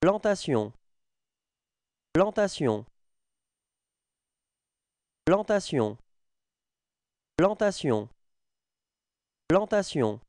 Plantation. Plantation. Plantation. Plantation. Plantation.